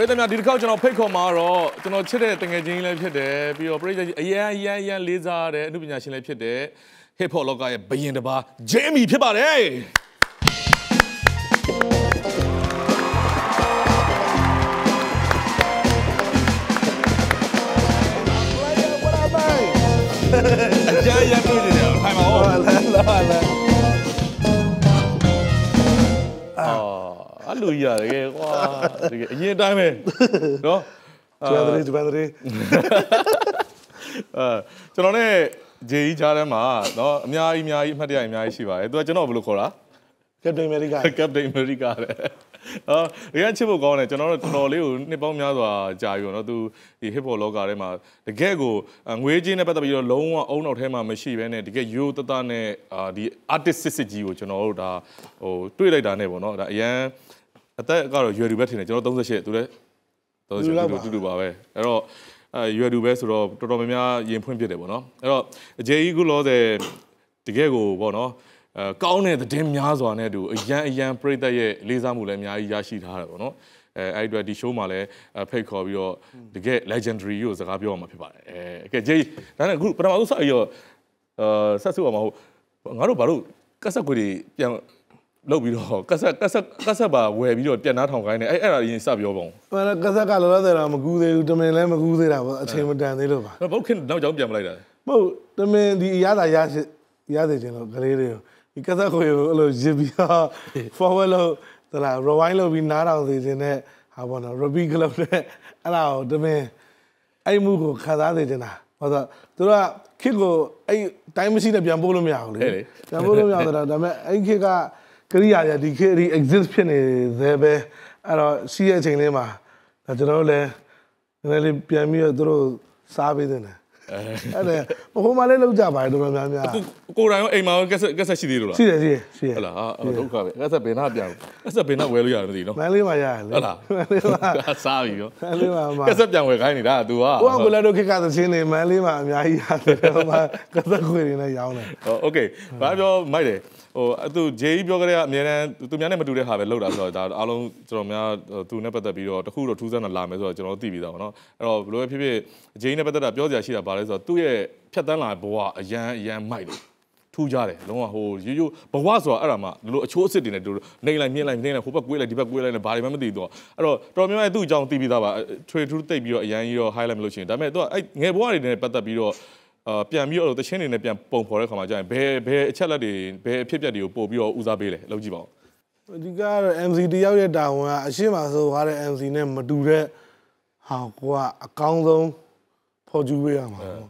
ပြည်သူများဒီတစ်ခေါက်ကျွန်တော်ဖိတ်ခေါ်မှာတော့ကျွန်တော်ချစ်တဲ့တငယ်ချင်းလည်းဖြစ်တယ်ပြီးတော့ပြည်သူကြီးအရန်အရန်အရန်လေးစားတဲ့အမှုပညာရှင်လည်းဖြစ်တယ် hip hop လောကရဲ့ဘယင်တစ်ပါး Jamie ဖြစ်ပါတယ်အကြမ်းရပြနေတယ်ထိုင်ပါဦးလာလာလာလူကြီးရတယ်ကွာတကယ်အရင်တိုင်းပဲနော်ဂျပန်တွေဂျပန်တွေအဲကျွန်တော်နဲ့ဂျေကြီးကြားထဲမှာနော်အများကြီးအများကြီးအမှတ်တရအများကြီးရှိပါတယ်သူကကျွန်တော်ဘယ်လိုခေါ်တာကပတိန်အမေရိကကပတိန်အမေရိကတဲ့အော်တကယ်ချစ်ဖို့ကောင်းတယ်ကျွန်တော်တို့တော်တော်လေးကိုနှစ်ပေါင်းများစွာကြာပြီပေါ့နော်သူဒီ hip hop လောကထဲမှာတကယ်ကိုငွေချင်းနဲ့ပတ်သက်ပြီးတော့လုံးဝအုံနောက်ထဲမှာမရှိဘဲနဲ့တကယ်ရိုးတတနဲ့အာဒီ artist စစ်စစ်ကြီးကိုကျွန်တော်တို့ဒါဟိုတွေ့လိုက်တာနဲ့ပေါ့နော်ဒါအရန်အသက်ကတော့ရွယ်တူပဲထင်တယ်ကျွန်တော်38သူလည်း38တူတူပါပဲအဲ့တော့အဲရွယ်တူပဲဆိုတော့တော်တော်များများရင်ဖွင့်ဖြစ်တယ်ပေါ့နော်အဲ့တော့အဂျေကြီးကုလောတဲ့တကယ်ကိုပေါ့နော်အဲကောင်းတဲ့သတင်းများစွာနဲ့တူအရန်အရန်ပြိသက်ရဲ့လေးစားမှုလည်းအများကြီးရရှိထားတယ်ပေါ့နော်အဲအဲ့အတွက်ဒီ show မှာလည်းဖိတ်ခေါ်ပြီးတော့တကယ် legendary ကိုစကားပြောရမှာဖြစ်ပါတယ်အဲအကဲဂျေးဒါနဲ့အခုပထမဆုံးဆက်ပြီးတော့အာဆက်စုအောင်မဟုတ်ငါတို့ဘာလို့ကက်ဆက်ကွေတွေပြန်လောက်ပြီးတော့ကဆက်ကဆက်ကဆက်ပါဝယ်ပြီးတော့ပြန်နှားထောင်ခိုင်းတယ်အဲ့အဲ့ဒါရင်းစပြောပုံမှန်တော့ကဆက်ကလောလောဆယ်တော့မကူသေးဘူးတမင်လည်းမကူသေးတာပေါ့အချိန်မတန်သေးလို့ပါဘုတ်ခင်နောက်ကြောင်းပြန်မလိုက်တာမဟုတ်တမင်ဒီအရသာရရသေးခြင်းလို့ကလေးတွေကိုဒီကဆက်ကိုအဲ့လိုရစ်ပြီးတော့ forward လို့တလား rewind လုပ်ပြီးနားထောင်သေးခြင်းနဲ့ဟာပေါ့နော် repeat လုပ်တဲ့အဲ့ဒါကိုတမင်အဲ့မှုကိုခံစားသေးခြင်းလားဘာသာသူတို့ကခစ်ကိုအဲ့တိုင်းမရှိတဲ့ပြန်ပို့လို့မရဘူးလေပြန်ပို့လို့မရတော့ဒါပေမဲ့အဲ့ခစ်ကကရိယာတွေဒီခေတ်ဒီ exist ဖြစ်နေသေးပဲအဲ့တော့ရှိတဲ့အချိန်လေးမှာကျွန်တော်တို့လည်းနည်းနည်းလေးပြန်ပြီးတော့တို့စားပေးတယ်အဲ့ဒါဟိုမှာလည်းလောက်ကြပါတယ်တော်တော်များများကိုယ်တိုင်ရောအိမ်မှာကက်ဆက်ကက်ဆက်ရှိသေးလို့လားရှိတယ်ရှိတယ်ရှိတယ်ဟုတ်လားဟာဒုက္ခပဲကက်ဆက်ဘယ်နှပြန်ကက်ဆက်ဘယ်နှဝယ်လို့ရတယ်မသိနော်မန်းလေးမှာရတယ်ဟုတ်လားမန်းလေးမှာစားပြီရောမန်းလေးမှာကက်ဆက်ပြန်ဝယ်ခိုင်းနေတာ तू ဟာဟိုကကိုလာတို့ခက်ကသချင်းနေမန်းလေးမှာအများကြီးရတယ်ဟိုမှာကက်ဆက်ခွေတွေနဲ့ရောင်းတယ်ဟုတ်โอเคဘာပြောမိုက်တယ်ဟိုသူ JE ပြောကြတဲ့အများနဲ့သူများနဲ့မတူတဲ့ဟာပဲလောက်တာဆိုတော့ဒါအားလုံးကျွန်တော်များသူနဲ့ပတ်သက်ပြီးတော့တခုတော့ထူးဆန်းတာလာမယ်ဆိုတော့ကျွန်တော်သိပြီးသားပေါ့နော်အဲ့တော့ဘယ်လိုပဲဖြစ်ဖြစ် JE နဲ့ပတ်သက်တာပြောစရာရှိတာပါလဲဆိုတော့သူ့ရဲ့ဖြတ်တန်းလာဘဝအရန်အရန်မိုက်တယ်ထူးကြတယ်လုံးဝဟိုရိုးရိုးဘဝဆိုတာအဲ့ဒါမှဒီလိုအချိုးအစ်စ်တွေနဲ့တို့နေလိုက်မြင်လိုက်နေလိုက်ဟိုဘက်ကွေးလိုက်ဒီဘက်ကွေးလိုက်နဲ့ဘာတွေမှမသိတော့အဲ့တော့တော်တော်များများသူ့အကြောင်းသိပြီးသားပါထွေထူးသိပြီးတော့အရန်ကြီးတော့ highlight မလုပ်ရှင်ဒါပေမဲ့သူကအဲ့ငယ်ဘဝတွေနဲ့ပတ်သက်ပြီးတော့အာပြန်ပြီးတော့တချင်းတွေနဲ့ပြန်ပုံဖော်တဲ့ခါမှာကြာရင်ဘယ်ဘယ်အချက်လက်တွေဘယ်အဖြစ်အပျက်တွေကိုပို့ပြီးတော့ဦးစားပေးလဲအလုပ်ကြည့်ပါဦးအဓိကတော့ MC တယောက်ရဲ့တာဝန်ကအရှိမဆိုးထားတဲ့ MC နဲ့မတူတဲ့ဟာကိုကအကောင်းဆုံးဖော်ကျူးပေးရမှာပေါ့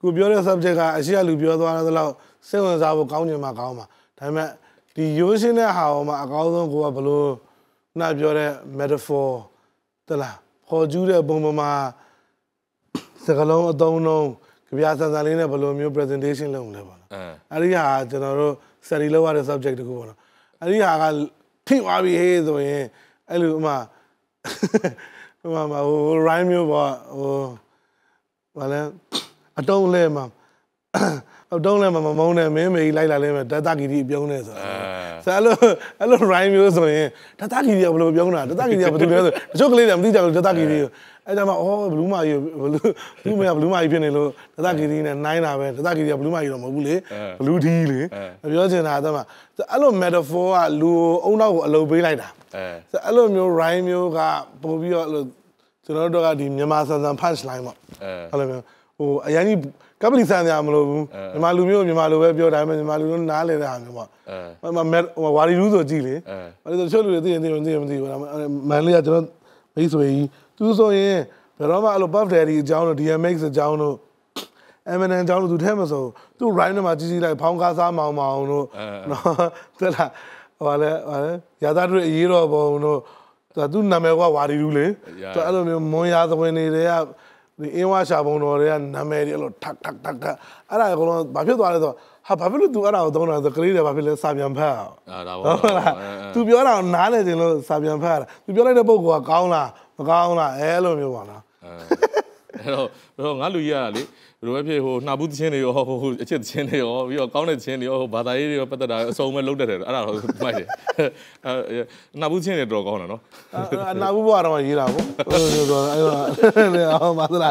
ကိုပြောတဲ့ subject ကအရှိကလူပြောသွားတဲ့လောက်စိတ်ဝင်စားဖို့ကောင်းနေမှာကောင်းမှာဒါပေမဲ့ဒီရိုးရှင်းတဲ့ဟာပေါ်မှာအကောင်းဆုံးကိုကဘလို့နာပြောတဲ့ metaphor တလားဖော်ကျူးတဲ့ပုံပေါ်မှာစကလုံးအသုံးလုံးကြပြဆန်ဆန်လေးနဲ့ဘယ်လိုမျိုး presentation လုပ်မလဲပေါ့နော်အဲ့ဒီဟာကျွန်တော်တို့ study လုပ်ရတဲ့ subject တခုပေါ့နော်အဲ့ဒီဟာကထိသွားပြီဟေးဆိုရင်အဲ့လိုအမှဟိုမှာဟို rhyme မျိုးပေါ့ဟိုဘာလဲအတုံးလဲမှာတော့တုံးလည်းမမုန်းနဲ့မင်းမေကြီးလိုက်လာလဲမယ်တတကီတီပြုံးနေဆိုတာဆရာအဲ့လိုအဲ့လို rhyme မျိုးဆိုရင်တတကီတီကဘယ်လိုပြုံးတာတတကီတီကဘယ်သူလဲဆိုတချို့ကလေးတွေမသိကြဘူးတတကီတီကိုအဲ့ဒါမှအော်ဘလူးမာကြီးဘလူးသူ့မေကဘလူးမာကြီးဖြစ်နေလို့တတကီတီနဲ့နှိုင်းတာပဲတတကီတီကဘလူးမာကြီးတော့မဟုတ်ဘူးလေဘလူးဒီလေပြောချင်တာအဲ့ဒါမှအဲ့လို metaphor ကလူအုံနောက်ကိုအလုပ်ပေးလိုက်တာအဲ့လိုမျိုး rhyme မျိုးကပို့ပြီးတော့အဲ့လိုကျွန်တော်တို့ကဒီမြန်မာဆန်ဆန် punch line ပေါ့အဲ့လိုမျိုးဟိုအရင်ကြီးကပလီဆန်ကြမလို့ဘူးမြန်မာလူမျိုးမြန်မာလူပဲပြောတိုင်းမြန်မာလူတို့နားလည်တဲ့ဟာမျိုးပေါ့မဝါရီလူဆိုကြည့်လေဘာလို့ဆိုချို့လူတွေသိရင်သိရင်သိရင်မသိဘူးမန်လေးကကျွန်တော်မိတ်ဆွေကြီးသူဆိုရင်ဘယ်တော့မှအဲ့လို Puff Daddy အကြောင်းတို့ DMX အကြောင်းတို့ Eminem အကြောင်းတို့သူထဲမှာဆိုသူ rhyme တွေမှာကြီးကြီးလိုက်ဖောင်းကားစားမောင်မောင်တို့နော်တက်လာဟိုလည်းဟိုလည်းရာသားတို့အရေးတော်ပုံတို့သူနာမည်ကဝါရီလူလေသူအဲ့လိုမျိုးမွန်ရာသွင်းနေတယ်ကဒီအင်းဝါရှာဘုံတော်တွေကနာမည်တွေအဲ့လိုထက်ထက်ထက်ထက်အဲ့ဒါအကုန်လုံးဘာဖြစ်သွားလဲဆိုတော့ဟာဘာဖြစ်လို့ तू အဲ့ဒါကိုသုံးတာဆိုကလေးတွေဘာဖြစ်လဲစာပြန်ဖတ်အောင်အာဒါပေါ့လား तू ပြောတာနားလည်ခြင်းလို့စာပြန်ဖတ်ရတာ तू ပြောလိုက်တဲ့ပုံကကောင်းလားမကောင်းလားအဲ့လိုမျိုးပါလားအဲ့တော့ဘယ်တော့ငါလူကြီးရတာလေဘယ်လိုပဲဖြစ်ဟိုနှာဘူးသချင်းတွေရောဟိုအချစ်သချင်းတွေရောပြီးတော့ကောင်းတဲ့သချင်းတွေရောဟိုဘာသာရေးတွေရောပတ်သက်တာအစုံပဲလုံးတတ်တယ်အဲ့ဒါတော့မိုက်တယ်အဲနှာဘူးသချင်းတွေတော်ကောင်းတာနော်နှာဘူးဘွားတော့ရေးတာပေါ့အဲ့တော့အဲ့တော့ဘာသာမဝါစ်တော်ကြတာ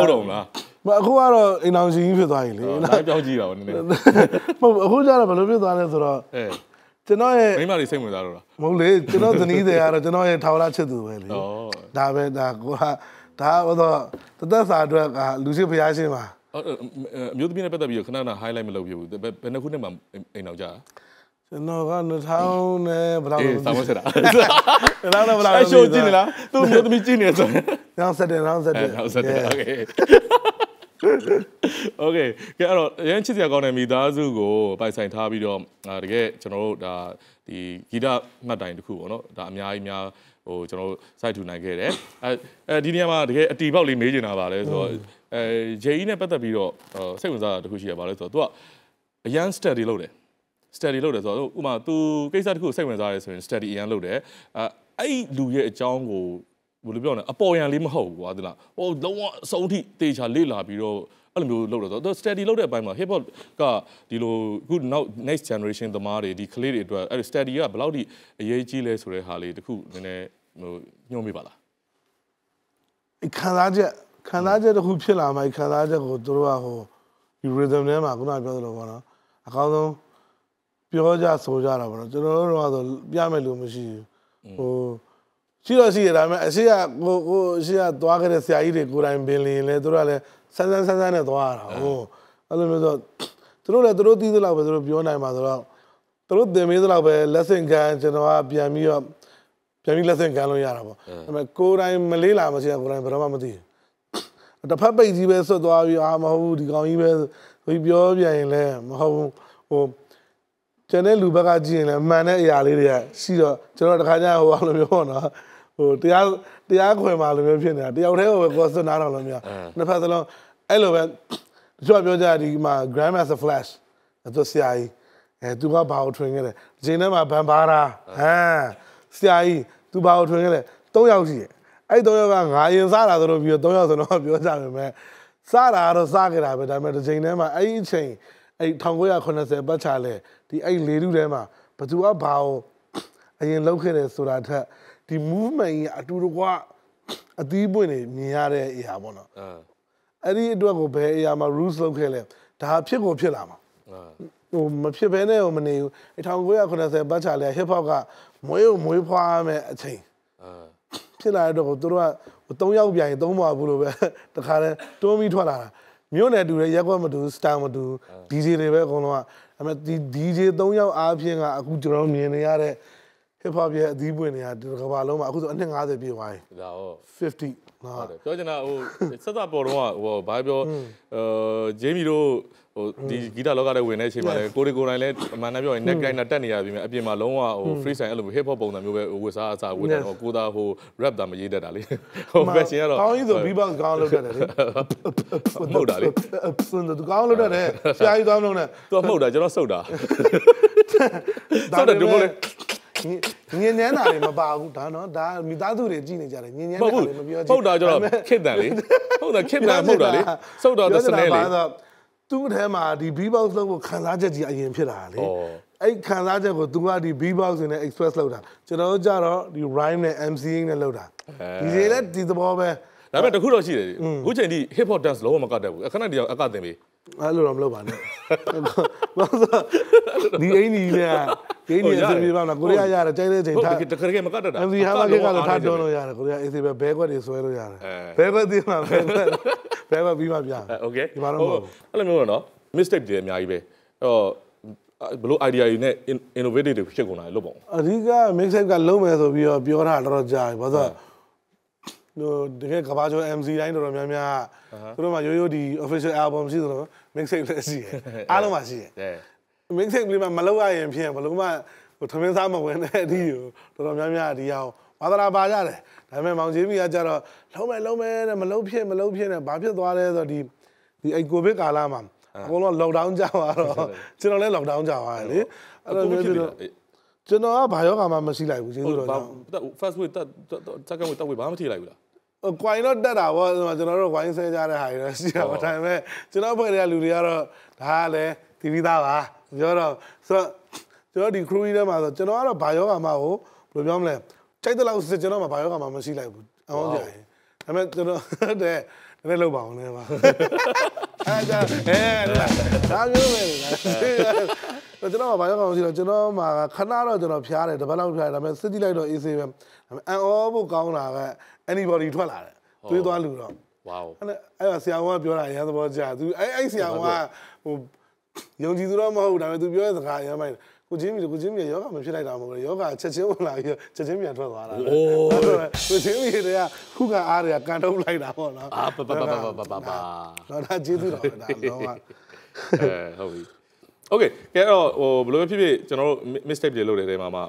ဟုတ်တော့မလားမအခုကတော့အိမ်အောင်ရှင်ကြီးဖြစ်သွားပြီလေ။နောက်ပြောင်းကြည့်တာပေါ့နည်းနည်း။မဟုတ်အခုကျတော့ဘယ်လိုဖြစ်သွားလဲဆိုတော့အဲကျွန်တော်ရဲ့မိမတွေစိတ်ဝင်စားတော့လားမဟုတ်လေကျွန်တော်ဇနီးတွေကတော့ကျွန်တော်ရဲ့ထာဝရချစ်သူပဲလေဒါပဲဒါကိုကဒါဟိုတော့တသက်စာအတွက်ကလူရှိဘုရားရှင်ပါအမျိုးသမီးနဲ့ပတ်သက်ပြီးခဏခဏ highlight မလုပ်ပြဘူးဘယ်နှစ်ခုနှစ်မှအိမ်အောင်ကြာကျွန်တော်က2000နဲ့ဘယ်လောက်လဲဆောင်းဆက်တာဘယ်လောက်လဲဘယ်လောက်လဲရှိုးကြည့်နေလားသူ့မျိုးသမီးကြည့်နေဆိုတော့2017 2017 2017 okay โอเคကဲအဲ့တော့ရန်ချစ်စရာကောင်းတဲ့မိသားစုကိုပိုက်ဆိုင်ထားပြီးတော့တကယ်ကျွန်တော်တို့ဒါဒီဂီတမှတ်တိုင်တစ်ခုပေါ့နော်ဒါအများကြီးများဟိုကျွန်တော်တို့ site ထူနိုင်ခဲ့တယ်အဲအဲဒီနေရာမှာတကယ်အတီပေါက်လေးမေးချင်တာပါလဲဆိုတော့အဲဂျေအီနဲ့ပတ်သက်ပြီးတော့စိတ်ဝင်စားတာတစ်ခုရှိရပါလဲဆိုတော့ तू ကအရန် study လုပ်တယ် study လုပ်တယ်ဆိုတော့ဥမာ तू ကိစ္စတစ်ခုစိတ်ဝင်စားရဲဆိုရင် study အရန်လုပ်တယ်အဲအဲ့လူရဲ့အကြောင်းကိုဘယ်လိုပြောလဲအပေါ်ယံလေးမဟုတ်ဘူးကွာဒီလားဟိုလုံးဝအဆုံးထိတေချာလေ့လာပြီးတော့အဲ့လိုမျိုးလုပ်တော့သူ study လုပ်တဲ့အပိုင်းမှာ hip hop ကဒီလိုအခု now next generation သမားတွေဒီကလေးတွေအတွက်အဲ့ study ကဘယ်လောက်ထိအရေးကြီးလဲဆိုတဲ့ဟာလေးတခုနည်းနည်းဟိုညွှန်ပြပါလားခံစားချက်ခံစားချက်တခုဖြစ်လာမှခံစားချက်ကိုတို့ကဟိုဒီ rhythm ထဲမှာခုနပြောသလိုပေါ့နော်အကောင်းဆုံးပြောကြဆိုကြတာပေါ့နော်ကျွန်တော်တို့ကဆိုပြမဲ့လူမရှိဘူးဟိုရှိတော့ရှိရဒါပေမဲ့အရှိကကိုကိုအရှိကသွားခဲ့တဲ့ဆရာကြီးတွေကိုတိုင်ပင်လင်လဲသူတို့ကလည်းဆန်းဆန်းဆန်းဆန်းနဲ့သွားရတာဟုတ်အဲ့လိုမျိုးဆိုသူတို့လည်းသူတို့သိသလောက်ပဲသူတို့ပြောနိုင်မှာဆိုတော့သူတို့သင်ပေးသလောက်ပဲ lesson ကန်ကျွန်တော်ကပြန်ပြီးတော့ပြန်ပြီး lesson ကန်လို့ရတာပေါ့ဒါပေမဲ့ကိုတိုင်မလေးလာမရှိတာကိုတိုင်ဘယ်တော့မှမသိဘူးတစ်ဖက်ပိတ်ကြီးပဲဆွတ်သွားပြီးအာမဟုတ်ဘူးဒီကောင်ကြီးပဲဟိုပြောပြန်ရင်လည်းမဟုတ်ဘူးဟိုကျွန်တဲ့လူဘက်ကကြည့်ရင်လည်းမှန်တဲ့အရာလေးတွေကရှိတော့ကျွန်တော်တခါကျဟိုလိုမျိုးပေါ့နော်ဟိုတရားတရားခွင်မှာလိုမျိုးဖြစ်နေတာတယောက်တည်းကိုပဲကောစွန်းနားတော်လို့မျိုးနှစ်ဖက်စလုံးအဲ့လိုပဲကျွန်တော်ပြောကြဒီမှာ grand master flash အတူဆရာကြီးအဲသူကဘာကိုထွင်ခဲ့လဲဂျင်းထဲမှာဗန်ဘာရာဟမ်ဆရာကြီးသူဘာကိုထွင်ခဲ့လဲ၃ယောက်ရှိတယ်အဲ့၃ယောက်ကငါရင်စားတာဆိုလို့ပြီးတော့၃ယောက်ဆိုတော့ပြောကြပါမယ်စားတာတော့စားကြတာပဲဒါပေမဲ့ဒီချိန်ထဲမှာအဲ့ဒီချိန်အဲ့1980ပတ်ချာလဲဒီအဲ့လေတုထဲမှာဘသူကဘာကိုအရင်လောက်ခဲ့တယ်ဆိုတာထက်ဒီ movement ကြီးအတူတကွအသီးပွင့်နေမြင်ရတဲ့အရာပေါ့နော်အဲ့ဒီအတွက်ကိုဘယ်အရာမှာ rules လုပ်ခဲ့လဲဒါဖြစ်ကိုဖြစ်လာမှာဟိုမဖြစ်ဘဲနဲ့ဟိုမနေဘူး1980ပတ်ချာလဲ hip hop ကမွေးကိုမွေးဖွားမယ်အချိန်ဖြစ်လာတဲ့တော့သူတို့က3ယောက်ပြိုင်3ပါဘူးလို့ပဲတခါတည်းတွန်းပြီးထွက်လာတာမြို့နယ်တူတယ်ရက်ကွက်မတူစတန်မတူ DJ တွေပဲအကုန်လုံးကအဲ့မဲ့ဒီ DJ 3ယောက်အားဖြင့်ကအခုကျွန်တော်မြင်နေရတဲ့ hip hop ရဲ့အသီးပွင့်တွေကဒီကမ္ဘာလုံးမှာအခုဆိုအနှစ်90ပြည့်သွားပြီ။ဒါဟုတ်50နော်။ပြောချင်တာဟိုဆက်သက်ပေါ်တော့ဟိုဘာပြောအဲဂျေမီတို့ဟိုဒီဂီတာလောကထဲဝင်တဲ့အချိန်မှာလည်းကိုရီကိုတိုင်းလည်းအမှန်တမ်းပြောရင် neck grinder တက်နေရပြီမြင်အပြင်မှာလုံးဝဟို freestyle အဲ့လို hip hop ပုံစံမျိုးပဲဝတ်စားအစားဝတ်တယ်ဟိုကိုသားဟို rap တာမရေးတတ်တာလေဟို fashion ကတော့ကောင်းကြီးဆို beatbox ကောင်းလုပ်တတ်တယ်လေမှုတ်တာလေစွန်းတူကောင်းလုပ်တတ်တယ်ဆရာကြီးကောင်းလုပ်တယ်သူကမှုတ်တာကျွန်တော်စုတ်တာစုတ်တယ်ဒီမို့လေညဉ့်ညမ်းတာတွေမပါဘူးဒါနော်ဒါမိသားစုတွေကြည့်နေကြတယ်ညဉ့်ညမ်းတာတွေမပြောချင်ဟုတ်တာကျတော့ခစ်တန်လေဟုတ်တာခစ်တန်ဟုတ်တာလေစုတ်တော်သစနဲလေသူ့ထဲမှာဒီ B-box လောက်ကိုခံစားချက်ကြီးအရင်ဖြစ်တာလေဲ့ခံစားချက်ကို तू ကဒီ B-box နဲ့ express လောက်တာကျွန်တော်ကြတော့ဒီ rhyme နဲ့ MCing နဲ့လောက်တာဒီစီလည်းဒီသဘောပဲဒါပေမဲ့တခုတော့ရှိတယ်အခုချိန်ထိ hip hop dance လုံးဝမကတတ်ဘူးအခဏတည်းအောင်အကတင်ပြီအဲ့လိုတော့မလုပ်ပါနဲ့ဘာလို့ဒီအင်းကြီးလဲဒီအင်းကြီးအစီအပြေပါလားကိုရီးယားရတယ်ကြိုက်တဲ့အချိန်ထားတကယ်ကမကတ်တာ MC ဟာမကကတော့ထားတော်လို့ရတယ်ကိုရီးယား AC ပဲဘဲခွက်တွေဆွဲလို့ရတယ်ဘဲခွက်သေးမှာဘဲခွက်ဘဲခွက်ပြီးမှပြโอเคဒီမှာတော့အဲ့လိုမျိုးတော့ mistake တွေအများကြီးပဲအဲ့တော့ဘလို့ idea တွေနဲ့ innovative တွေဖြစ်ကုန်တာလေလို့ပေါ့အဓိက mixtape ကလုံးမယ်ဆိုပြီးတော့ပြောတာတော်တော်ကြာပြီဘာလို့တကယ်ကဘာကျော် MC တိုင်းတော်တော်များများသူတို့မှာရိုးရိုးဒီ official album ရှိသလို mixtape လည်းရှိတယ်အားလုံးမှာရှိတယ် mixtape လေးမှာမလောက်ရရင်ဖြစ်ရင်ဘလို့မှဟိုထမင်းစားမဝင်တဲ့အဒီကိုတော်တော်များများဒီအောင်ဝါသနာပါကြတယ်ဒါပေမဲ့မောင်ကြီးမိကကြတော့လုံးမယ်လုံးမယ်တဲ့မလုံးဖြစ်မလုံးဖြစ်နဲ့ဘာဖြစ်သွားလဲဆိုတော့ဒီဒီအဲ့ကိုဗစ်ကာလမှာအကုန်လုံး lockdown ကြသွားတော့ကျွန်တော်လည်း lockdown ကြသွားတယ်လေအဲ့လိုမျိုးပြီးတော့ကျွန်တော်ကဘာယောဂါမှမရှိလိုက်ဘူးကျေးဇူးတော်ကြောင့် first week second week third week ဘာမှမထိလိုက်ဘူးလားကွိုင်းတော့တက်တာပေါ့ကျွန်တော်တို့ဝိုင်းဆဲကြတဲ့ဟာတွေရှိတာပေါ့ဒါပေမဲ့ကျွန်တော်ဖွဲ့တွေကလူတွေကတော့ဒါကလည်းတီဗီသားပါပြောတော့ဆိုကျွန်တော်ဒီ crew ထဲမှာဆိုကျွန်တော်ကတော့ဘာယောဂါမှကိုဘယ်လိုပြောမလဲကြိုက်တဲ့လောက်စစ်ကျွန်တော်မှဘာယောဂါမှမရှိလိုက်ဘူးအောင်ကြရင်ဒါပေမဲ့ကျွန်တော်တဲ့နည်းနည်းလောက်ပါအောင်လဲပါအဲဒါအဲဒါမျိုးပဲလားကျွန်တော်ကဘာရောက်အောင်ရှိတော့ကျွန်တော်မှာခဏတော့ကျွန်တော်ဖျားတယ်တပတ်လောက်ဖျားတယ်ဒါပေမဲ့စစ်ကြည့်လိုက်တော့ AC ပဲအန်အောဖို့ကောင်းတာက anybody ထွက်လာတယ်သွေးသွားလူတော့ wow အဲ့အဲ့ဆရာဝန်ကပြောတာရန်သဘောကျသူအဲ့အဲ့ဆရာဝန်ကဟိုယုံကြည်သူတော့မဟုတ်ဒါပေမဲ့သူပြောတဲ့စကားရမ်းမိုက်ကိုချင်းမီကိုချင်းမီယောဂမဖြစ်လိုက်တာမဟုတ်ဘူးယောဂချက်ချင်းဝင်လာပြီးချက်ချင်းပြန်ထွက်သွားတာအိုးကိုချင်းမီတွေကခုကအားတွေကကန်ထုတ်လိုက်တာပေါ့နော်အာပပပပပပပနော်ဒါကျေးဇူးတော်ဒါလုံးဝအဲဟုတ်ပြီโอเคကဲအဲ့တော့ဟိုဘယ်လိုဖြစ်ဖြစ်ကျွန်တော်တို့ mistake တွေလုပ်တဲ့နေရာမှာမှာ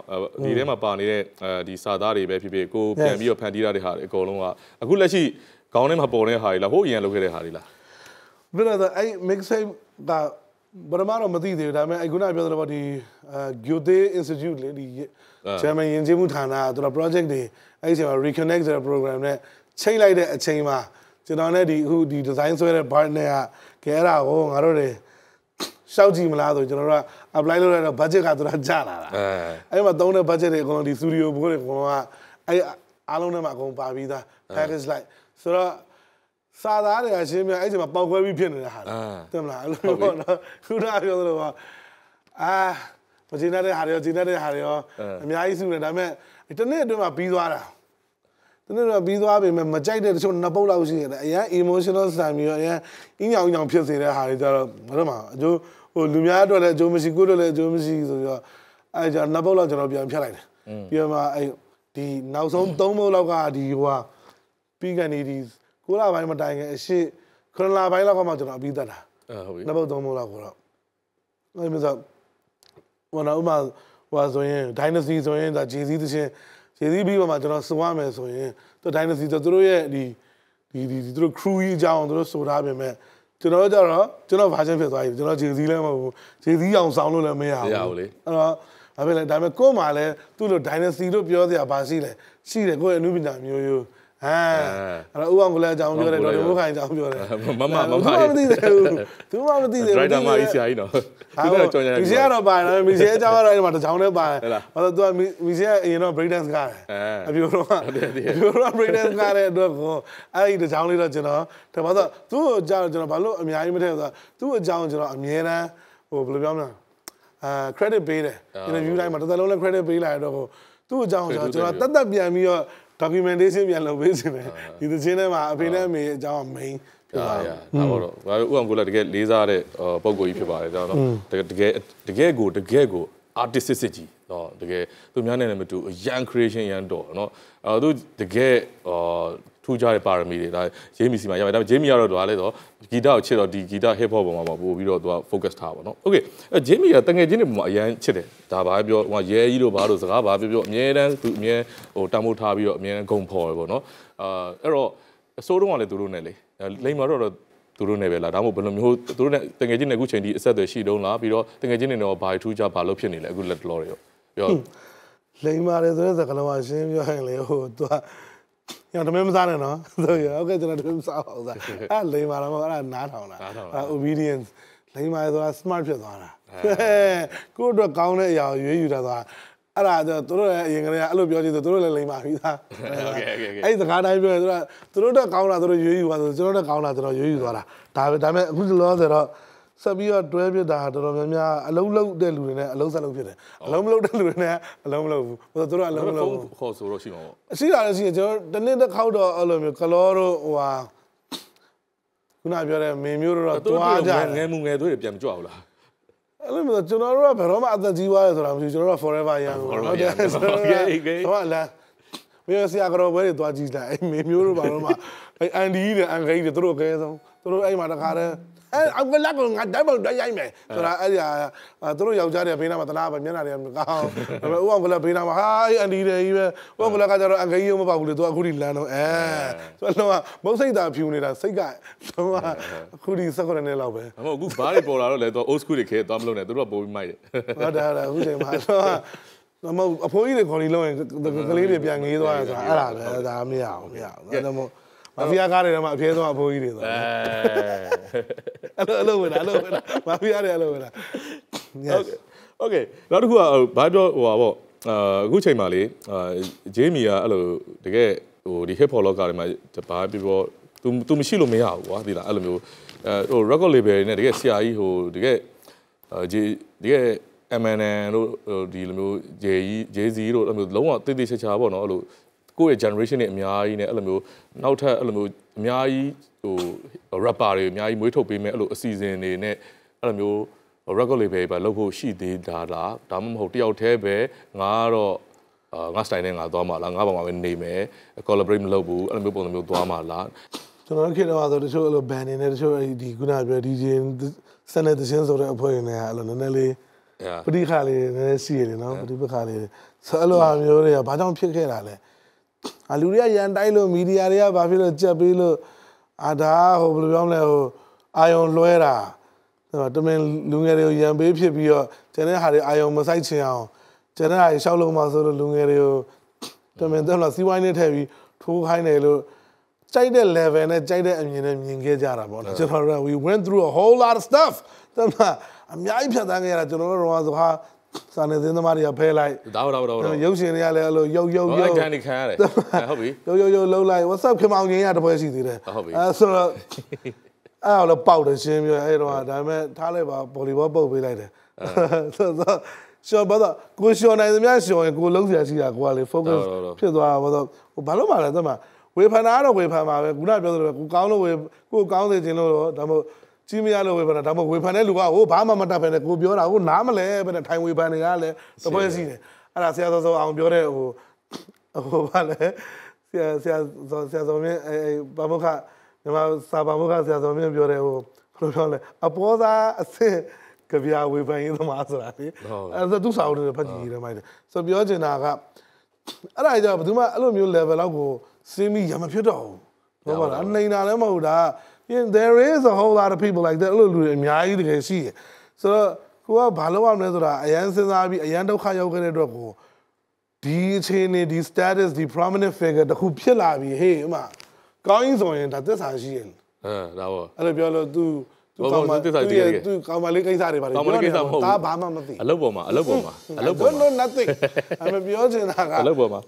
ဒီထဲမှာပါနေတဲ့အဲဒီစာသားတွေပဲဖြစ်ဖြစ်ကိုပြန်ပြီးတော့ဖန်တီးရတဲ့ဟာတွေအကုန်လုံးကအခုလက်ရှိခေါင်းထဲမှာပေါ်နေတဲ့ဟာတွေလားဟိုအရင်လုပ်ခဲ့တဲ့ဟာတွေလားဘယ်တော့အဲ့ mixtape ကဘယ်မှာတော့မသိသေးဘူးဒါပေမဲ့အခုနပြောသလိုပေါ့ဒီအဲ Goethe Institute လေဒီ German ယဉ်ကျေးမှုဌာနကသူတို့ project တွေအဲ့ဒီအချိန်မှာ reconnect ဆိုတဲ့ program နဲ့ချိန်လိုက်တဲ့အချိန်မှာကျွန်တော်နဲ့ဒီအခုဒီ design ဆွဲတဲ့ partner ကကဲအဲ့ဒါကိုငါတို့တွေရှောက်ကြည့်မလားဆိုကျွန်တော်တို့က apply လုပ်ရတော့ budget ကသူကကျလာတာအဲ့မှာသုံးတဲ့ budget တွေအကုန်လုံးဒီ studio ဘိုးတွေအကုန်လုံးကအဲ့အားလုံးထဲမှာအကုန်ပါပြီးသား package like ဆိုတော့စာသားတွေကရှင်းပြအဲ့ဒီမှာပေါက်ခွဲပြီးဖြစ်နေတာဟာတင်မလားအဲ့လိုပေါ့နော်ခုနကပြောသလိုပါအာမကျင်းတဲ့ဟာတွေရောကျင်းတဲ့ဟာတွေရောအများကြီးစုနေဒါပေမဲ့ဒီတစ်နေ့အတွင်းမှာပြီးသွားတာသူတို့တော့ပြီးသွားပြီမဲ့မကြိုက်တဲ့တချို့နှစ်ပုတ်လောက်ရှိရတယ်အရင် emotional စံပြီးတော့အရင်အင်းညောင်ညောင်ဖြစ်စေတဲ့ဟာတွေကြတော့ဘာလို့မှအကျိုးဟိုလူများအတွက်လည်းအကျိုးမရှိကိုယ်တို့လည်းအကျိုးမရှိဆိုပြီးတော့အဲကြောင့်နှစ်ပုတ်လောက်ကျွန်တော်ပြန်ဖြတ်လိုက်တယ်ပြီးတော့မှအဲဒီနောက်ဆုံးသုံးပုတ်လောက်ကဒီဟိုဟာပြီးကန်နေဒီကိုလာပိုင်းမတိုင်ခင်အရှိခရလာပိုင်းလောက်ကမှကျွန်တော်အပြီးသက်တာဟုတ်ပြီနှစ်ပုတ်သုံးပုတ်လောက်ကိုတော့အဲဒီမှာဟိုနောက်မှဟိုဆိုရင် dynasty ဆိုရင်ဒါ JC တခြင်းခြေစည်းပြီးပေါ်မှာကျွန်တော်စုံရမယ်ဆိုရင်သူ dynasty ဆိုသူတို့ရဲ့ဒီဒီဒီသူတို့ crew ကြီးအကြောင်းသူတို့ဆိုထားပြင်မဲ့ကျွန်တော်ကြတော့ကျွန်တော် version ဖြစ်သွားပြီကျွန်တော်ခြေစည်းလည်းမဟုတ်ဘူးခြေစည်းအောင်ဆောင်လို့လည်းမရဘူးမရဘူးလေအဲ့တော့ဘာဖြစ်လဲဒါပေမဲ့ကို့မှာလည်းသူ့လို dynasty လို့ပြောစရာဘာရှိလဲရှိတယ်ကို့ရဲ့အမှုပညာမျိုးမျိုးဟမ်အဲ့တော့ဦးအောင်ကိုလည်းအကြောင်းပြောတယ်ဒေါ်မိုးခိုင်အကြောင်းပြောတယ်မမမမမသိသေးဘူးသူမှမသိသေးဘူးရိုက်တာမကြီးဆရာကြီးနော်သူကတော့ကြောင်ကြတယ်မီဆီကတော့ပါတယ်မီဆီအကြောင်းကတော့အဲ့မှာတစ်ကြောင်နဲ့ပါတယ်ဘာလို့သူကမီဆီကအရင်တော့ break dance ကားတယ်အပြိုတော့အပြိုတော့ break dance ကားတဲ့အတွက်ကိုအဲ့ဒီတစ်ကြောင်လေးတော့ကျွန်တော်ဒါမှမဟုတ်သူ့အကြောင်းကျွန်တော်ဘာလို့အများကြီးမထည့်ဆိုတော့သူ့အကြောင်းကျွန်တော်အမြဲတမ်းဟိုဘယ်လိုပြောမလဲအာ credit ပေးတယ် interview တိုင်းမှာတစ်သက်လုံးလည်း credit ပေးလိုက်တော့ဟိုသူ့အကြောင်းကျွန်တော်ကျွန်တော်တတ်တတ်ပြန်ပြီးတော့ documentation ပြန်လုပ်ပေးစင်တယ်ဒီသချင်းထဲမှာအဖေနဲ့အမေအကြောင်း main ဖြစ်ပါတယ်ဒါပေါ့တော့ငါတို့ဥအောင်ကိုလည်းတကယ်လေးစားတဲ့ပုံကိုကြီးဖြစ်ပါတယ်ဒါတော့တကယ်တကယ်ကိုတကယ်ကို artistic စစ်ကြီးတော့တကယ်သူများနဲ့လည်းမတူအရန် creation ရန်တော့เนาะအဲသူတကယ်ထူးခြားတဲ့ပါရမီတွေဒါဂျေမီစီမှာရပါတယ်ဒါပေမဲ့ဂျေမီကတော့ဒါလည်းဆိုဂီတကိုချစ်တော့ဒီဂီတ hip hop ပေါ်မှာပို့ပြီးတော့သူက focus ထားပါတော့โอเคဂျေမီကတငယ်ချင်းတွေပေါ်မှာအရန်ချစ်တယ်ဒါပါပြောဟိုရဲကြီးတို့ဘာတို့စကားဘာပြောပြောအမြဲတမ်းသူအမြဲဟိုတမိုးထားပြီးတော့အမြဲတမ်းဂုံဖော်ပဲပေါ့နော်အာအဲ့တော့အစိုးတော့ကလည်းသူတို့နဲ့လေလိမ်မာတော့သူတို့နဲ့ပဲလားဒါမှမဟုတ်ဘယ်လိုမျိုးသူတို့နဲ့တငယ်ချင်းတွေအခုချိန်ထိအဆက်အသွယ်ရှိတုံးလားပြီးတော့တငယ်ချင်းတွေတော့ဘာထူးကြဘာလို့ဖြစ်နေလဲအခုလက်တော်တွေရောပြောလိမ်မာတယ်ဆိုတဲ့စကားလုံးကရှင်းပြောရင်လေဟိုသူကညတမင်းမစားနဲ့နော်ဆိုရဟုတ်ကဲ့ကျွန်တော်တမင်းမစားပါဘူးစားအဲ့လိန်ပါတော့မဟုတ်အဲ့ဒါနားထောင်တာအဲ့ obedience လိန်ပါဆိုတာ smart ဖြစ်သွားတာကို့အတွက်ကောင်းတဲ့အရာကိုရွေးယူတာဆိုတာအဲ့ဒါတော့သူတို့လည်းအရင်ကတည်းကအဲ့လိုပြောကြည့်ဆိုသူတို့လည်းလိမ်ပါပြီသားโอเคโอเคအဲ့ဒီစကားတိုင်းပြောရင်သူတို့ကသူတို့တက်ကောင်းတာသူတို့ရွေးယူပါဆိုကျွန်တော်တက်ကောင်းတာကျွန်တော်ရွေးယူသွားတာဒါဒါပေမဲ့အခုလောဆယ်တော့ဆက်ပြီးတော့တွဲဖြစ်တာတော်တော်များများအလုံးလုံးတဲ့လူတွေနဲ့အလုံးဆက်လုံးဖြစ်တယ်အလုံးမလုံးတဲ့လူတွေနဲ့အလုံးမလုံးဘူးဘာလို့သူတို့အလုံးမလုံးဘူးဟောဆိုတော့ရှိမှာပေါ့အရှိတာလည်းရှိတယ်ကျွန်တော်တနေ့တစ်ခေါက်တော့အဲ့လိုမျိုးကလောတို့ဟိုဟာခုနပြောတဲ့မင်းမျိုးတို့တော့တွားကြငယ်မှုငယ်သွေးတွေပြန်မကြွဘူးလားအဲ့လိုမျိုးကျွန်တော်တို့ကဘယ်တော့မှအသက်ကြီးသွားတယ်ဆိုတာမရှိကျွန်တော်တို့က forever young ဟုတ်တယ်ဟုတ်လားမျိုးဆရာကတော့ဘယ်တွေသွားကြည့်လိုက်အဲ့မျိုးတို့ဘာလို့မှအဲ့အန်ဒီနဲ့အန်ဂိတ်တွေသူတို့အကဲဆုံးသူတို့အဲ့မှာတခါတည်းအဲအကလကငါဓာတ်ပုံတွက်ရိုက်မယ်ဆိုတာအဲ့ဒီဟာသူတို့ယောက်ျားတွေဘေးနားမှာတလားပဲမျက်နှာတွေကမကောင်းဘူးဥအောင်ကလည်းဘေးနားမှာဟာအန်ဒီတွေကြီးပဲဥအောင်ကလည်းကကြတော့အငယ်ကြီးမပေါ့ဘူးလေသူအခုဒီလမ်းတော့အဲသူကတော့မုတ်စိတ်သာဖြူနေတာစိတ်ကသူကအခုဒီ၁၇နှစ်လောက်ပဲမဟုတ်အခုဘားတွေပေါ်လာတော့လေသူ old school တွေခဲသွားမလို့နဲ့သူတို့ကပိုပြီးမိုက်တယ်ဟုတ်တယ်ဟုတ်တယ်အခုချိန်မှာတော့မဟုတ်အဖိုးကြီးတွေခေါ်နေလို့ရင်ကလေးတွေပြန်ငေးသွားရဆိုတာအဲ့ဒါပဲဒါမရဘူးမရဘူးဒါမှမဟုတ်မာဖီးယားကားတွေထဲမှာအပြဲဆုံးအဖိုးကြီးတွေဆိုအဲအဲ့လိုဝင်တာအဲ့လိုဝင်တာမာဖီးယားတွေအဲ့လိုဝင်တာ yes okay နောက်တစ်ခုကဘာပြောဟိုပါပေါ့အခုချိန်မှာလေဂျေးမီကအဲ့လိုတကယ်ဟိုဒီ hip hop logger တွေမှာဘာပြောပြော तू तू မရှိလို့မရဘူးကွာဒီလားအဲ့လိုမျိုးဟို record label တွေနဲ့တကယ်ဆရာကြီးဟိုတကယ်ဂျေးတကယ် MNN တို့ဒီလိုမျိုး JE JZ တို့အဲ့လိုမျိုးလုံးဝတိတ်တိတ်ချာချာပေါ့နော်အဲ့လိုကိုယ့်ရဲ့ generation တွေအများကြီးနဲ့အဲ့လိုမျိုးနောက်ထပ်အဲ့လိုမျိုးအများကြီးဟို rapper တွေအများကြီးမွေးထုတ်ပေးမဲ့အဲ့လိုအစီအစဉ်တွေနဲ့အဲ့လိုမျိုး record label ပဲလုပ်ဖို့ရှိသေးတာလားဒါမှမဟုတ်တယောက်တည်းပဲငါကတော့အာငါ style နဲ့ငါသွားမှာလားငါဘာမှမနေမယ် collaborate မလုပ်ဘူးအဲ့လိုမျိုးပုံစံမျိုးသွားမှာလားကျွန်တော်တို့ခေတ်တော့ဆိုတချို့အဲ့လို band တွေနဲ့တချို့ဒီခုနပြော DJ စနေသင်းဆိုတဲ့အဖွဲ့တွေနဲ့အဲ့လိုနည်းနည်းလေးပဋိခါလေးနည်းနည်းရှိရတယ်နော်ပဋိပခါလေးဆိုအဲ့လိုအမျိုးတွေကဘာကြောင့်ဖြစ်ခဲ့တာလဲအာလူတွေကရန်တိုက်လို့မီဒီယာတွေကဘာဖြစ်လို့ကြက်ပေးလို့အာဒါဟိုဘယ်လိုပြောမလဲဟိုအာယုံလွဲတာတမင်လူငယ်တွေကိုရန်ပေးဖြစ်ပြီးတော့ကျန်တဲ့ဟာတွေအာယုံမဆိုင်ချင်အောင်ကျန်တဲ့ဟာတွေရှောက်လုံးမှဆိုလို့လူငယ်တွေကိုတမင်တော့လာစီးဝိုင်းနဲ့ထည့်ပြီးထိုးခိုင်းတယ်လို့ကြိုက်တဲ့ level နဲ့ကြိုက်တဲ့အမြင်နဲ့မြင်ခဲ့ကြတာပေါ့နော်ကျွန်တော်တို့က we went through a whole lot of stuff တမအများကြီးဖြတ်သန်းခဲ့ရတာကျွန်တော်တို့ကဆိုဟာစာနယ်ဇင်းသမားတွေကဖဲလိုက်ဒါတော့တော့တော့ရုပ်ရှင်တွေကလည်းအဲ့လိုရုပ်ရုပ်ရုပ်ကန်နေခံရတယ်ဟုတ်ပြီရုပ်ရုပ်ရုပ်လှုပ်လိုက် WhatsApp ခင်မောင်ကြီးကတပွဲရှိသေးတယ်ဟုတ်ပြီအဲဆိုတော့အဲ့တော့ပေါက်တယ်ရှင်းပြအဲ့တော့ဒါပေမဲ့ထားလိုက်ပါဗော်လီဘောပုတ်ပေးလိုက်တယ်ဆိုတော့ရှော်ဘာသာကိုရှော်နိုင်သမျှရှော်ရင်ကိုလုံးစရာရှိတာကိုကလေ focus ဖြစ်သွားတာဘာသာဘာလို့မှလဲတမဝေဖန်တာတော့ဝေဖန်ပါပဲခုနပြောသလိုပဲကိုကောင်းလို့ဝေကိုကောင်းစေခြင်းလို့တော့ဒါမှမဟုတ်ကြီးမရလို့ဝေဖန်တာဒါမှမဟုတ်ဝေဖန်တဲ့လူကဟိုဘာမှမတတ်ပဲနဲ့ကိုပြောတာဟိုနားမလဲပဲနဲ့ထိုင်ဝေဖန်တွေကလည်းသပွဲစီးတယ်အဲ့ဒါဆရာစောစောအောင်ပြောတဲ့ဟိုဟိုဘာလဲဆရာဆရာစောဆရာစောမြင့်အဲဘာမခမြန်မာစာဘာမခဆရာစောမြင့်ပြောတယ်ဟိုဘယ်လိုပြောလဲအပေါ်သားအဆင့်ကဗျာဝေဖန်ရေးသမားဆိုတာလေအဲ့ဒါသူစာအုပ်တွေဖတ်ကြည့်ရေးမိုက်တယ်ဆိုပြောချင်တာကအဲ့ဒါကြောင့်ဘယ်သူမှအဲ့လိုမျိုး level လောက်ကိုစင်းပြီးရမဖြစ်တော့ဘူးဟုတ်ပါလားနှိမ်တာလည်းမဟုတ်တာ you know, there is a whole lot of people like that လို့လူတွေအများကြီးတကယ်ရှိတယ်ဆိုတော့ကိုကဘာလုပ်ရမလဲဆိုတာအရန်စဉ်းစားပြီးအရန်ဒုက္ခရောက်ခဲ့တဲ့အတွက်ကိုဒီအခြေအနေဒီ status ဒီ prominent figure တခုဖြစ်လာပြီဟေးအမကောင်းကြီးဆိုရင်ဒါသက်ဆိုင်ရှိရင်အဲဒါပေါ့အဲ့လိုပြောလို့ तू သူကောင်းမသူသူကောင်းမလေးကိစ္စတွေပါတယ်ကောင်းမလေးကိစ္စမဟုတ်ဘူးဒါဘာမှမသိအလုပ်ပေါ်မှာအလုပ်ပေါ်မှာအလုပ်ပေါ်မှာ no nothing အမပြောချင်တာကအလုပ်ပေါ်မှာ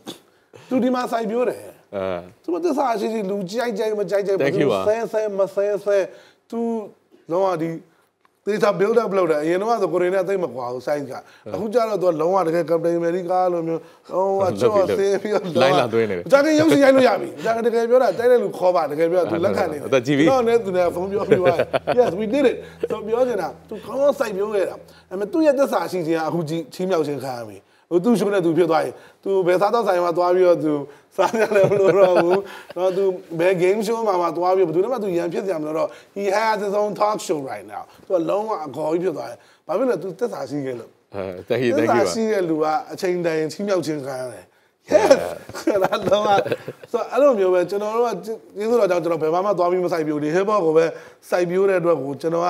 तू ဒီမှာစိုက်ပြောတယ်အဲသူတို့သစ္စာရှိရှိလူကြိုက်ကြိုက်မကြိုက်ကြိုက်ဘူးဆဲဆဲမဆဲဆဲသူလုံးဝဒီတေးစား build up လုပ်တာအရင်တော့ဆိုကိုရီးယားသိမကွာဘူး size ကအခုကျတော့သူကလုံးဝတကယ် Captain America လိုမျိုးဟိုကချော့ဆေးပြီးတော့လိုင်းလာသွင်းနေတယ်ဒါကရုပ်ရှင်ရိုက်လို့ရပြီဒါကတကယ်ပြောတာတိုက်တဲ့လူခေါ်ပါတကယ်ပြောတာသူလက်ခံနေတယ်တော့လည်းသူကဖုန်းပြောပြီးသွား Yes we did it သူပြောနေတာသူကောင်းကောင်းစိုက်ပြောခဲ့တာအဲမဲ့သူ့ရဲ့သက်စာရှိခြင်းအခုကြီးချင်းမြောက်ခြင်းခံရပြီဟိုသူ့ရှုံးတဲ့သူဖြစ်သွားရင် तू ဘယ်စားတော့ဆိုင်မှာသွားပြီးတော့ तू စားရလဲမလို့တော့ဘူးเนาะ तू ဘယ် game show မှာမှာသွားပြီးဘယ်သူနဲ့မှ तू ရန်ဖြစ်စရာမလိုတော့ he has his own talk show right now तू လုံးဝအခေါ်ကြီးဖြစ်သွားတယ်ဘာဖြစ်လဲ तू တက်စာရှိခဲ့လို့အဲ thank you thank you တက်စာရှိတဲ့လူကအချိန်တိုင်းချီးမြှောက်ခြင်းခံရတယ် yes လာတော့ဆိုအဲ့လိုမျိုးပဲကျွန်တော်တို့ကကျေးဇူးတော်ကြောင့်ကျွန်တော်ဘယ်မှမသွားပြီးမဆိုင်ပြိုးနေ hip hop ကိုပဲစိုက်ပြိုးတဲ့အတွက်ကိုကျွန်တော်က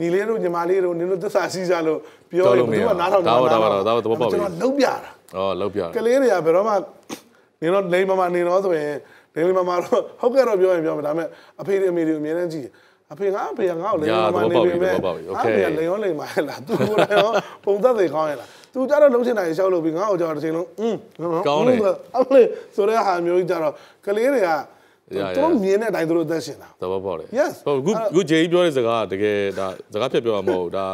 ညီလေးတို့ညီမလေးတို့နင်တို့သစ္စာရှိကြလို့ပြောရင်သူကနားထောင်နေတာဒါပါဒါပါဒါပါသဘောပေါက်ပြီကျွန်တော်လုံးပြတာအော်လုံးပြကလေးတွေကဘယ်တော့မှနင်တို့လိမ်မမနေတော့ဆိုရင်လိမ်မမတော့ဟုတ်ကဲ့တော့ပြောရင်ပြောမယ်ဒါပေမဲ့အဖေတွေအမေတွေအမြဲတမ်းကြည့်အဖေကအဖေကငါ့ကိုလိမ်မမနေပြီပဲအဖေကလိမ်ရောလိမ်မဟဲ့လားသူကရောပုံသက်တွေကောင်းရဲ့လားသူကြတော့လုံးချင်တာရှောက်လို့ပြီးငါ့ကိုကြတော့တစ်ချိန်လုံးအင်းကောင်းတယ်အဖေဆိုတဲ့ဟာမျိုးကြီးကြတော့ကလေးတွေကသူတို့မြင်တဲ့အတိုင်းသူတို့သက်ရှင်တာသဘောပေါက်တယ် yes ဟုတ်ခုခုဂျေကြီးပြောတဲ့စကားကတကယ်ဒါစကားဖြတ်ပြောမှာမဟုတ်ဒါ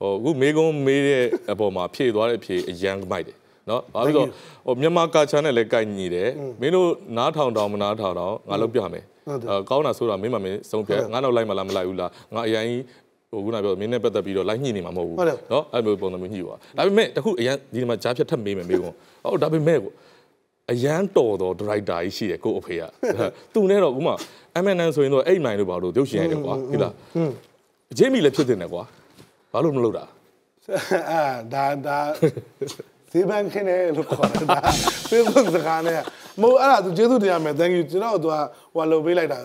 ဟိုအခုမေကုန်းမေးတဲ့အပေါ်မှာဖြည့်သွားတဲ့ဖြည့်အရန်မိုက်တယ်နော်ဘာဖြစ်လို့ဟိုမြန်မာကာချာနဲ့လည်းကိုက်ညီတယ်မင်းတို့နားထောင်တောင်မနားထောင်တောင်ငါလုပ်ပြမယ်အဲကောင်းတာဆိုတာမင်းမမင်းဆုံးဖြတ်ငါတော့လိုက်မလားမလိုက်ဘူးလားငါအရင်ဟိုခုနပြောမင်းနဲ့ပတ်သက်ပြီးတော့လိုက်ညှိနေမှာမဟုတ်ဘူးเนาะအဲ့လိုပုံစံမျိုးညှိသွားဒါပေမဲ့တခုအရင်ဒီမှာကြားဖြတ်ထပ်မေးမယ်မေးကုန်ဟုတ်ဒါပေမဲ့ကိုအရန်တော်တော်ဒရိုက်တာကြီးရှိတယ်ကိုအဖေကသူနဲ့တော့ဥမာ MNN ဆိုရင်တော့8မိုင်လို့ပါလို့ရုပ်ရှင်ရတယ်ကွာဟုတ်လားဂျေမီလည်းဖြစ်တင်တယ်ကွာဘာလို့မလုပ်တာအာဒါဒါဒီဘန်ခင်းလို့ခေါ်တာ Facebook စကားနဲ့မဟုတ်အဲ့ဒါသူကျေးဇူးတင်ရမယ် thank you ကျွန်တော်တို့ကဟိုလိုပေးလိုက်တာ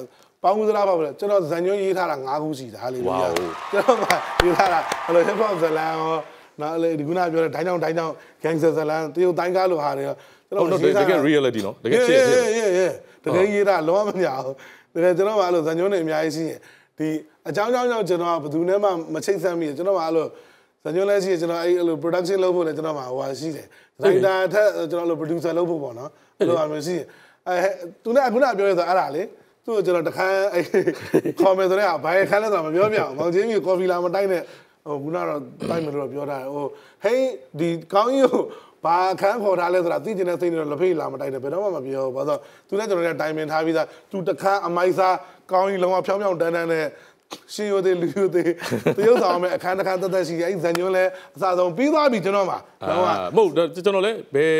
ပေါင်းဦးစရာပါဗျာကျွန်တော်ဇန်ညွန်းရေးထားတာ၅ခုစီဒါလေးလို့ကျွန်တော်ကရေးထားတာဟိုလို hip hop ဇလန်ရောနော်လေဒီခုနပြောတဲ့ဒိုင်းကြောင်ဒိုင်းကြောင် gangster ဇလန်တရုတ်တိုင်းကားလိုဟာတွေရောကျွန်တော်ရေးတာတကယ် reality နော်တကယ်ဖြစ်ဖြစ်တကယ်ရေးတာလုံးဝမညာဘူးတကယ်ကျွန်တော်ကအဲ့လိုဇာညွန်းနေအများကြီးရှိရင်ဒီအကြောင်းကြောင့်ကြောင့်ကျွန်တော်ကဘယ်သူနဲ့မှမချိတ်ဆက်မိကျွန်တော်ကအဲ့လိုဇာညွန်းလဲရှိရင်ကျွန်တော်အဲ့လို production လုပ်ဖို့လည်းကျွန်တော်မှာဟိုရှိတယ် writer ထက်ကျွန်တော်အဲ့လို producer လုပ်ဖို့ပေါ့နော်အဲ့လိုအမျိုးရှိရင်အဲသူနဲ့ခုနပြောရဆိုအဲ့ဒါလေသူ့ကိုကျွန်တော်တခါအဲခေါ်မယ်ဆိုတော့ဘာခမ်းလဲဆိုတော့မပြောပြအောင်မောင်ချင်းကြီးကော်ဖီလာမတိုက်နဲ့ဟိုခုနတော့တိုက်မယ်လို့ပြောထားတယ်ဟိုဟိန်းဒီကောင်းကြီးကိုဘာခန်းခေါ်ထားလဲဆိုတာသိကျင်တဲ့စိတ်နဲ့လဖိတ်လာမတိုက်နဲ့ဘယ်တော့မှမပြောဘူးဘာလို့သူလည်းကျွန်တော်လည်းတိုင်ပင်ထားပြီးသားသူတခန်းအမိုက်စားကောင်းကြီးလုံးဝဖြောင်းဖြောင်းတန်းတန်းနဲ့ရှင်ရိုသေးလူရိုသေးတရုတ်ဆောင်မဲ့အခန်းတစ်ခန်းတက်တက်ရှိတယ်အဲ့ဇန်ညွန်းလဲအစားဆုံးပြီးသွားပြီကျွန်တော်မှာတော့မဟုတ်ကျွန်တော်လဲဘယ်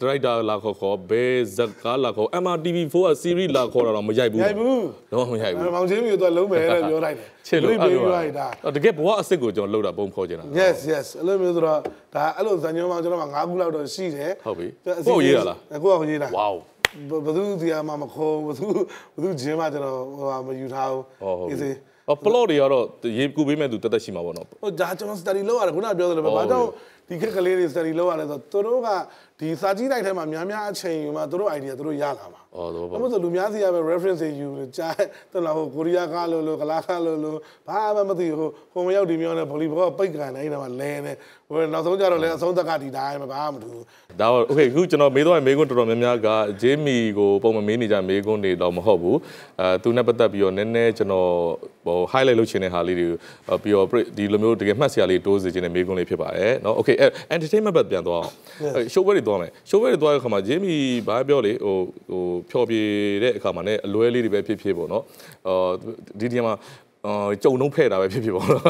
ဒရိုက်တာလာခေါ်ခေါ်ဘယ်ဇက်ကားလာခေါ် MRTV4 က series လာခေါ်တာတော့မရိုက်ဘူးရိုက်ဘူးတော့မရိုက်ဘူးမောင်ချင်းမျိုးတော့လုံးမယ်လို့ပြောလိုက်တယ်ချစ်လို့အဲ့လိုတကယ်ဘဝအစ်စ်ကိုကျွန်တော်လောက်တာပုံဖော်ချင်တာ Yes yes အဲ့လိုမျိုးဆိုတော့ဒါအဲ့လိုဇန်ညွန်းမှာကျွန်တော်မှာ9ခုလောက်တော့ရှိတယ်ဟုတ်ပြီကိုရေးတာလားကိုကရေးတာ Wow ဘယ်သူဒီအမမခေါ်ဘယ်သူဘယ်သူဂျင်းမှာကျွန်တော်ဟိုမယူထားဘူးအေးစေးအော် plot တွေကတော့ရေကူပေးမဲ့သူတသက်ရှိမှာပေါ့နော်ဟိုဒါကျွန်တော် study လုပ်ရတယ်ခုနပြောသလိုပဲဘာကြောင့်ဒီခက်ကလေးတွေ study လုပ်ရလဲဆိုတော့သူတို့ကဒီစာကြီးတိုင်းထဲမှာများများအချိန်ယူမှသူတို့ idea သူတို့ရလာမှာဩသဘောပေါက်ဘာလို့ဆိုလူများစီရပဲ reference တွေယူကြားတော်လာဟိုကိုရီးယားကားလိုလိုကလာကားလိုလိုဘာမှမသိဟိုဟိုမရောက်ဒီမျိုးနဲ့ဗလီဘောကပိတ်ကန်တိုင်းတော့လဲနေဟိုနောက်ဆုံးကြတော့လဲအဆုံးသက်ကဒီတိုင်းပဲဘာမှမထူးဒါတော့ okay အခုကျွန်တော်မေးတော့မေးခွန်းတော်တော်များများကဂျေမီကိုပုံမမေးနေကြမေးခွန်းတွေတော့မဟုတ်ဘူးအဲသူနဲ့ပတ်သက်ပြီးတော့နည်းနည်းကျွန်တော်ဟို highlight လုပ်ချင်တဲ့ဟာလေးတွေပြီးတော့ဒီလိုမျိုးတကယ်မှတ်စရာလေးတိုးစေချင်တဲ့မေးခွန်းလေးဖြစ်ပါတယ်เนาะ okay entertainment ဘက်ပြန်သွားအောင် show ဘက်တွေသွားမယ် show ဘက်တွေသွားရခါမှာဂျေမီဘာပြောလေဟိုဟိုဖြောပြတဲ့အခါမှာ ਨੇ အလွဲလေးတွေပဲဖြစ်ဖြစ်ပေါ့နော်အော်ဒီဒီမှာအော်ကြုံလုံးဖဲ့တာပဲဖြစ်ဖြစ်ပေါ့နော်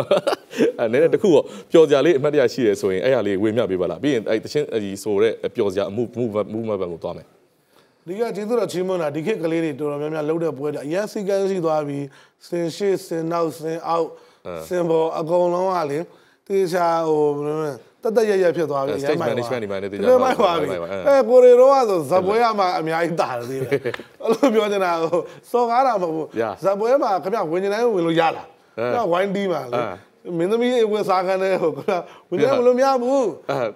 အဲနည်းနည်းတခုတော့ပျော်စရာလေးအမှတ်တရရှိတယ်ဆိုရင်အဲ့ဟာလေးဝေမျှပေးပါလားပြီးရင်အဲ့တချင်းဒီဆိုတဲ့ပျော်စရာအမှုမှုမှုမှတ်ပုံကိုသွားမယ်ဒီကကျေးဇူးတော်ချီးမွမ်းတာဒီခေတ်ကလေးတွေတော်တော်များများလှုပ်တဲ့ပွဲတွေအရင်စီကန်းစီသွားပြီးစင်ရှေ့စင်နောက်စင်အောက်စင်ပေါ်အကုန်လုံးကလေတေချာဟိုဘယ်လိုလဲတက်တက်ရရဖြစ်သွားပြီ stage management ဒီမှာနေတည်ကြတယ်မိုက်ပါပြီအဲကိုရီတော့ဆိုဇပွဲရမှာအများကြီးတာတယ်လေအဲ့လိုပြောနေတာကိုစော်ကားတာမဟုတ်ဇပွဲမှာခင်ဗျဝင်ကျင်တိုင်းဝင်လို့ရလားတော့ဝိုင်းတီးမှာလေမင်းသမီးအဝယ်စားခန်းတဲ့ဟိုကဝင်ကျင်ဝင်လို့မရဘူး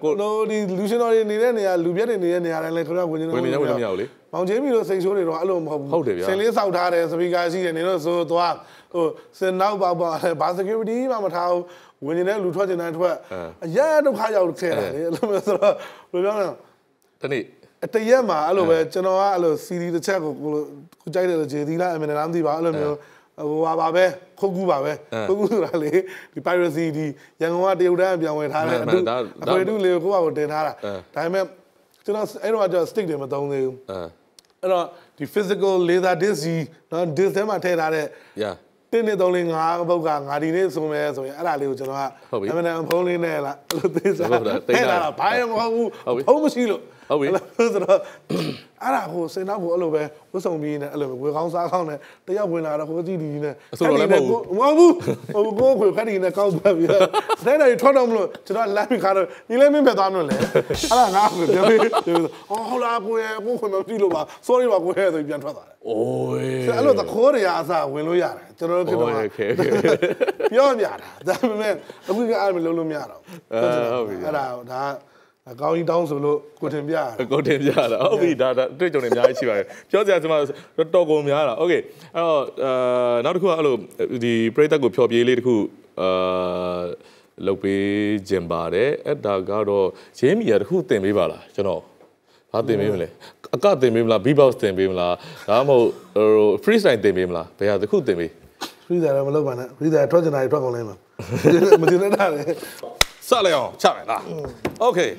ကိုတို့ဒီလူရှင်တော်တွေနေတဲ့နေရာလူပြက်တွေနေတဲ့နေရာတိုင်းလေခင်ဗျဝင်ကျင်ဝင်လို့မရဘူးလေမောင်ချင်းမီတို့စိန်ရှိုးတွေတော့အဲ့လိုမဟုတ်ဘူးစိန်လေးစောက်ထားတယ်စပီကာရှိတယ်နေတော့ဆိုသွားဟိုစင်နောက်ပါပါဘာ security မှမထားဘူးဝင်နေတဲ့လူထွက်ကျင်တိုင်းထွက်အရဒုက္ခရောက်ခဲ့တယ်လေအဲ့လိုမျိုးဆိုတော့ဘယ်လိုပြောလဲတနေ့တရက်မှာအဲ့လိုပဲကျွန်တော်ကအဲ့လို CD တစ်ချက်ကိုကိုကြိုက်တယ်လို့ဂျေသီလားအမေလားမသိပါဘူးအဲ့လိုမျိုးဟိုပါပါပဲခုတ်ကူးပါပဲခုတ်ကူးဆိုတာလေဒီ piracy ဒီရန်ကုန်ကတရုတ်တန်းပြန်ဝင်ထားတဲ့အတူအခွေတူလေးကိုကိုယ့်ဘာကိုတင်ထားတာဒါပေမဲ့ကျွန်တော်အဲ့တော့ကျွန်တော် stick တွေမသုံးသေးဘူးအဲ့တော့ဒီ physical laser disc ကြီးနော် disc ထဲမှာထည့်ထားတဲ့တင်းနေသုံးလေးငါးပုတ်ကငါဒီနေ့ဆုံးမယ်ဆိုရင်အဲ့ဒါလေးကိုကျွန်တော်ကအမှန်တန်ဖုံးလေးနဲ့လားအဲ့လိုသိစားဟုတ်တာတိတ်တာဘာရောမဟုတ်ဘူးဖုံးမရှိလို့ဟုတ်ပြီဆိုတော့အဲ့ဒါဟိုစင်နောက်ကိုအဲ့လိုပဲဝတ်ဆောင်ပြီးနေအဲ့လိုပဲဝေကောင်းစားကောင်းနဲ့တယောက်ဝင်လာတော့ဟိုကြည့်ဒီနဲ့အစိုးရလည်းမဟုတ်ဘူးမဟုတ်ဘူးဟိုကိုကိုခက်ဒီနဲ့ကောက်ပတ်ပြီးတော့တဲ့တယ်ထွက်တော့မလို့ကျွန်တော်လမ်းပြီးခါတော့ညီလေးမင်းပဲသွားမလို့လေအဲ့ဒါငါ့ကိုပြောပြီးအော်ဟုတ်လားကိုရဲ့ကိုခွင့်မပြုလို့ပါ sorry ပါကိုရဲ့ဆိုပြန်ထွက်သွားတယ်အိုးအဲ့လိုသခိုးတွေအားစားဝင်လို့ရတယ်ကျွန်တော်တို့ကတော့ပြောပြတာဒါပေမဲ့အခုကအားမလုံးလို့မရတော့ဟုတ်ပြီအဲ့ဒါဒါအကောင်းကြီးတောင်းဆိုလို့ကိုတင်ပြရတာကိုတင်ပြရတာဟုတ်ပြီဒါတွေ့ကြုံနေအများကြီးရှိပါတယ်ပြောစရာကျွန်မတော်တော်ကုန်များတာโอเคအဲ့တော့အာနောက်တစ်ခုကအဲ့လိုဒီပရိသတ်ကို ဖြောပြေးလေးတစ်ခုအာလုပ်ပေးကြင်ပါတယ်အဲ့ဒါကတော့ရင်းမီယာတစ်ခုတင်ပေးပါလားကျွန်တော်ဘာတင်ပေးမလဲအကတင်ပေးမလား beatbox တင်ပေးမလားဒါမှမဟုတ်ဟို freestyle တင်ပေးမလားဘယ်ဟာတစ်ခုတင်ပေး freestyle တော့မလုပ်ပါနဲ့ freestyle ထွက်ကျင်တာတွေထွက်ကုန်လိမ့်မယ်မတင်တတ်တာလေ再了哟，下来哒，OK。